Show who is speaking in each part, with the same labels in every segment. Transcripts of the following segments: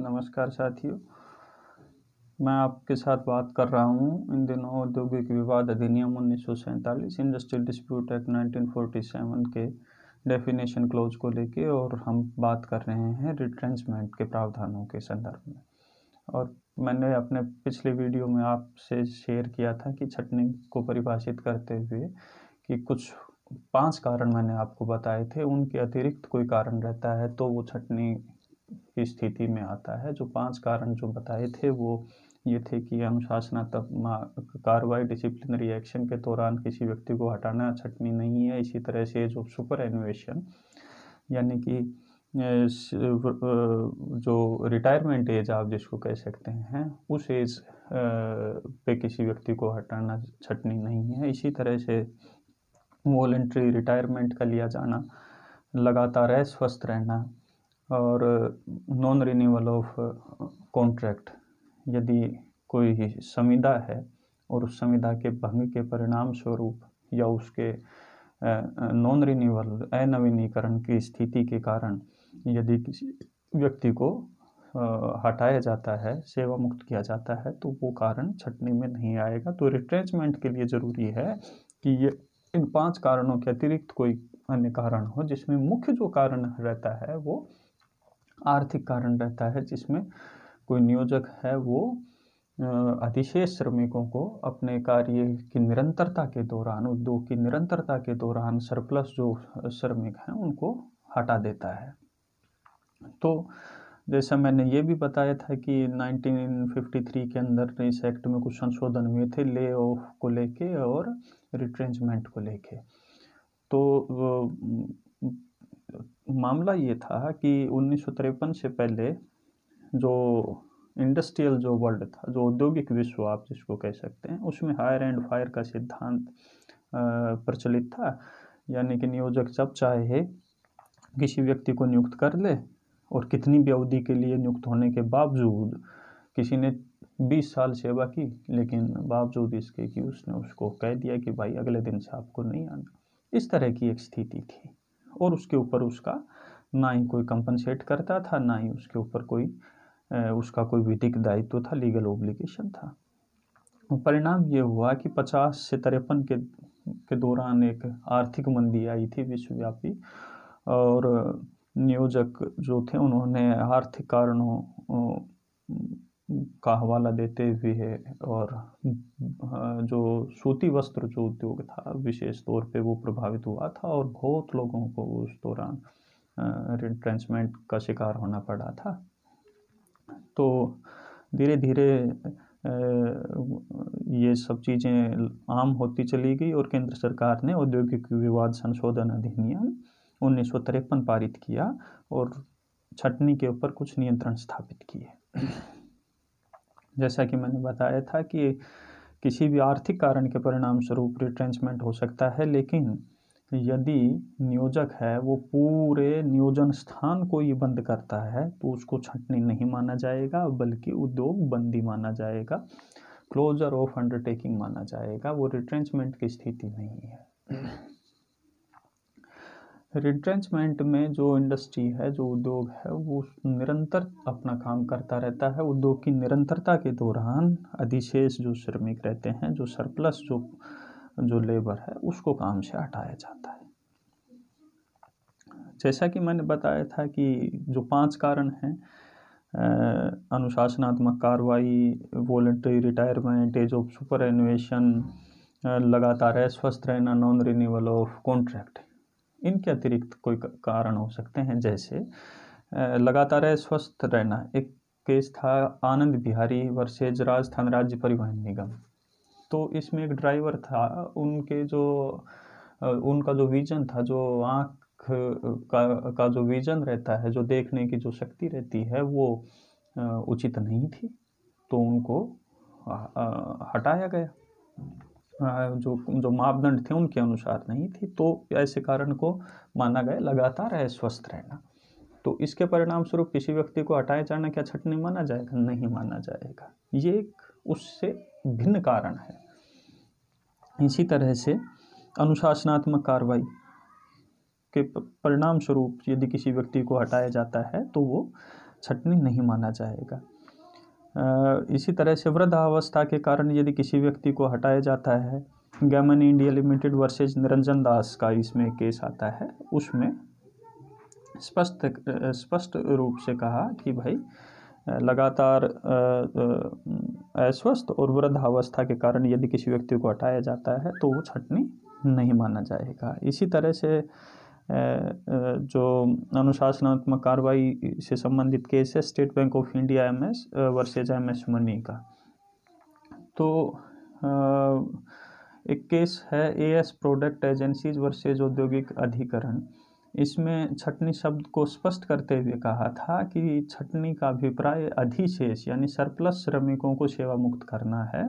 Speaker 1: नमस्कार साथियों मैं आपके साथ बात कर रहा हूँ इन दिनों औद्योगिक विवाद अधिनियम उन्नीस सौ सैंतालीस industrial dispute act nineteen forty seven के डेफिनेशन क्लोज को लेके और हम बात कर रहे हैं रिट्रेंचमेंट के प्रावधानों के संदर्भ में और मैंने अपने पिछले वीडियो में आपसे शेयर किया था कि छटनी को परिभाषित करते हुए कि कुछ पांच कारण मैंने आपको बताए थे उनके अतिरिक्त कोई कारण रहता है तो वो छटनी की स्थिति में आता है जो पांच कारण जो बताए थे वो ये थे कि अनुशासनात्मक कार्रवाई डिसिप्लिनरी एक्शन के दौरान किसी व्यक्ति को हटाना छटनी नहीं है इसी तरह से जो सुपर एनुएशन यानी कि जो रिटायरमेंट एज आप जिसको कह सकते हैं उस एज पे किसी व्यक्ति को हटाना छटनी नहीं है इसी तरह से वॉलेंट्री रिटायरमेंट का लिया जाना लगातार है स्वस्थ रहना और नॉन रिन्यूअल ऑफ कॉन्ट्रैक्ट यदि कोई संविदा है और उस संविदा के भंग के परिणाम स्वरूप या उसके नॉन uh, रिन्यूअल uh, अनवीनीकरण की स्थिति के कारण यदि किसी व्यक्ति को uh, हटाया जाता है सेवा मुक्त किया जाता है तो वो कारण छटनी में नहीं आएगा तो रिट्रेंचमेंट के लिए ज़रूरी है कि ये इन पांच कारणों के अतिरिक्त कोई अन्य कारण हो जिसमें मुख्य जो कारण रहता है वो आर्थिक कारण रहता है जिसमें कोई नियोजक है वो अधिशेष श्रमिकों को अपने कार्य की निरंतरता के दौरान उद्योग की निरंतरता के दौरान सरप्लस जो श्रमिक हैं उनको हटा देता है तो जैसा मैंने ये भी बताया था कि 1953 के अंदर इस एक्ट में कुछ संशोधन हुए थे ले ऑफ को लेके और रिट्रेंचमेंट को लेके तो मामला ये था कि उन्नीस से पहले जो इंडस्ट्रियल जो वर्ल्ड था जो औद्योगिक विश्व आप जिसको कह सकते हैं उसमें हायर एंड फायर का सिद्धांत प्रचलित था यानी कि नियोजक जब चाहे किसी व्यक्ति को नियुक्त कर ले और कितनी भी अवधि के लिए नियुक्त होने के बावजूद किसी ने 20 साल सेवा की लेकिन बावजूद इसके कि उसने उसको कह दिया कि भाई अगले दिन से आपको नहीं आना इस तरह की एक स्थिति थी और उसके ऊपर उसका ना ही कोई कंपनसेट करता था ना ही उसके ऊपर कोई उसका कोई विधिक दायित्व था लीगल ओब्लिगेशन था तो परिणाम ये हुआ कि पचास से तिरपन के के दौरान एक आर्थिक मंदी आई थी विश्वव्यापी और नियोजक जो थे उन्होंने आर्थिक कारणों का हवाला देते हुए और जो सूती वस्त्र जो उद्योग था विशेष तौर पे वो प्रभावित हुआ था और बहुत लोगों को उस दौरान रिट्रेंचमेंट का शिकार होना पड़ा था तो धीरे धीरे ये सब चीज़ें आम होती चली गई और केंद्र सरकार ने औद्योगिक विवाद संशोधन अधिनियम उन्नीस पारित किया और छटनी के ऊपर कुछ नियंत्रण स्थापित किए जैसा कि मैंने बताया था कि किसी भी आर्थिक कारण के परिणाम स्वरूप रिट्रेंचमेंट हो सकता है लेकिन यदि नियोजक है वो पूरे नियोजन स्थान को ये बंद करता है तो उसको छंटनी नहीं माना जाएगा बल्कि उद्योग बंदी माना जाएगा क्लोजर ऑफ अंडरटेकिंग माना जाएगा वो रिट्रेंचमेंट की स्थिति नहीं है रिट्रेंचमेंट में जो इंडस्ट्री है जो उद्योग है वो निरंतर अपना काम करता रहता है उद्योग की निरंतरता के दौरान अधिशेष जो श्रमिक रहते हैं जो सरप्लस जो जो लेबर है उसको काम से हटाया जाता है जैसा कि मैंने बताया था कि जो पांच कारण हैं अनुशासनात्मक कार्रवाई voluntary retirement age of superannuation लगातार है स्वस्थ रहना नॉन रिन्यूअल ऑफ कॉन्ट्रैक्ट इनके अतिरिक्त कोई कारण हो सकते हैं जैसे लगातार स्वस्थ रहना एक केस था आनंद बिहारी वर्सेज राजस्थान राज्य परिवहन निगम तो इसमें एक ड्राइवर था उनके जो उनका जो विज़न था जो आँख का का जो विज़न रहता है जो देखने की जो शक्ति रहती है वो उचित नहीं थी तो उनको हटाया गया जो जो मापदंड थे उनके अनुसार नहीं थी तो ऐसे कारण को माना गया लगातार अस्वस्थ रहना तो इसके परिणाम स्वरूप किसी व्यक्ति को हटाए जाना क्या छटनी माना जाएगा नहीं माना जाएगा ये एक उससे भिन्न कारण है इसी तरह से अनुशासनात्मक कार्रवाई के परिणाम स्वरूप यदि किसी व्यक्ति को हटाया जाता है तो वो छटनी नहीं माना जाएगा इसी तरह से वृद्धावस्था के कारण यदि किसी व्यक्ति को हटाया जाता है Gammon India limited versus Niranjan Das का इसमें केस आता है उसमें स्पष्ट स्पष्ट रूप से कहा कि भाई लगातार अस्वस्थ और वृद्धावस्था के कारण यदि किसी व्यक्ति को हटाया जाता है तो वो छटनी नहीं माना जाएगा इसी तरह से जो अनुशासनात्मक कार्रवाई से संबंधित केस है state bank of India M S versus M S Mani का तो एक केस है A S product agencies versus औद्योगिक अधिकरण इसमें छटनी शब्द को स्पष्ट करते हुए कहा था कि छटनी का अभिप्राय अधिशेष यानी सरप्लस श्रमिकों को सेवा मुक्त करना है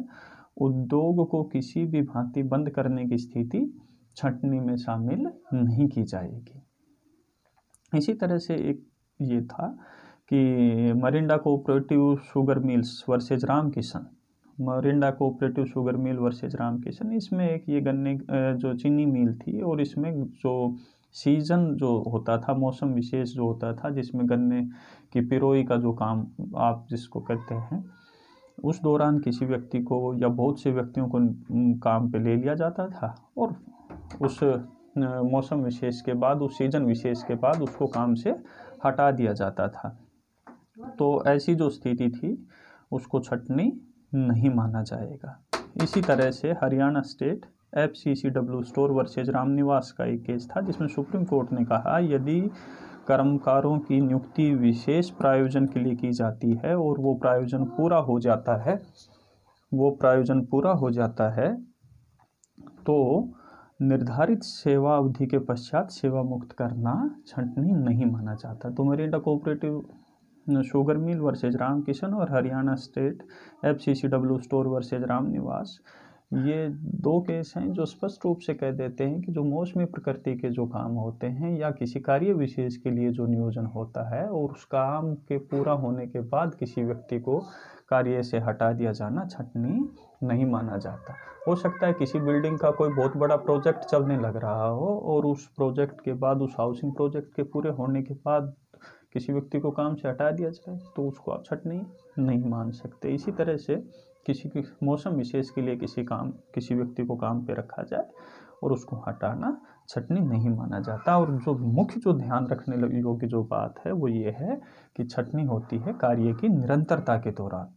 Speaker 1: उद्योग को किसी भी भांति बंद करने की स्थिति छटनी में शामिल नहीं की जाएगी इसी तरह से एक ये था कि Morinda cooperative sugar mills versus Ram Kishan Morinda cooperative sugar mill versus Ram Kishan इसमें एक ये गन्ने जो चीनी मिल थी और इसमें जो सीज़न जो होता था मौसम विशेष जो होता था जिसमें गन्ने की पिरोई का जो काम आप जिसको कहते हैं उस दौरान किसी व्यक्ति को या बहुत से व्यक्तियों को काम पे ले लिया जाता था और उस मौसम विशेष के बाद उस सीज़न विशेष के बाद उसको काम से हटा दिया जाता था तो ऐसी जो स्थिति थी उसको छटनी नहीं माना जाएगा इसी तरह से Haryana state F C C W store versus Ram Niwas का एक केस था जिसमें सुप्रीम कोर्ट ने कहा यदि कर्मकारों की नियुक्ति विशेष प्रायोजन के लिए की जाती है और वो प्रायोजन पूरा हो जाता है वो प्रायोजन पूरा हो जाता है तो निर्धारित सेवा अवधि के पश्चात सेवा मुक्त करना छंटनी नहीं माना जाता तो Morinda cooperative sugar mill versus Ram Kishan और Haryana state F C C W store versus Ram Niwas ये दो केस हैं जो स्पष्ट रूप से कह देते हैं कि जो मौसमी प्रकृति के जो काम होते हैं या किसी कार्य विशेष के लिए जो नियोजन होता है और उस काम के पूरा होने के बाद किसी व्यक्ति को कार्य से हटा दिया जाना छटनी नहीं माना जाता हो सकता है किसी बिल्डिंग का कोई बहुत बड़ा प्रोजेक्ट चलने लग रहा हो और उस प्रोजेक्ट के बाद उस हाउसिंग प्रोजेक्ट के पूरे होने के बाद किसी व्यक्ति को काम से हटा दिया जाए तो उसको आप छटनी नहीं मान सकते इसी तरह से किसी के मौसम विशेष के लिए किसी काम किसी व्यक्ति को काम पे रखा जाए और उसको हटाना छटनी नहीं माना जाता और जो मुख्य जो ध्यान रखने योग्य जो बात है वो ये है कि छटनी होती है कार्य की निरंतरता के दौरान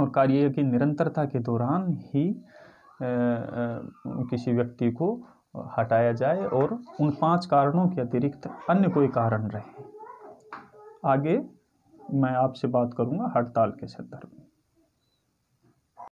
Speaker 1: और कार्य की निरंतरता के दौरान ही किसी व्यक्ति को हटाया जाए और उन पांच कारणों के अतिरिक्त अन्य कोई कारण रहे आगे मैं आपसे बात करूंगा हड़ताल के संदर्भ में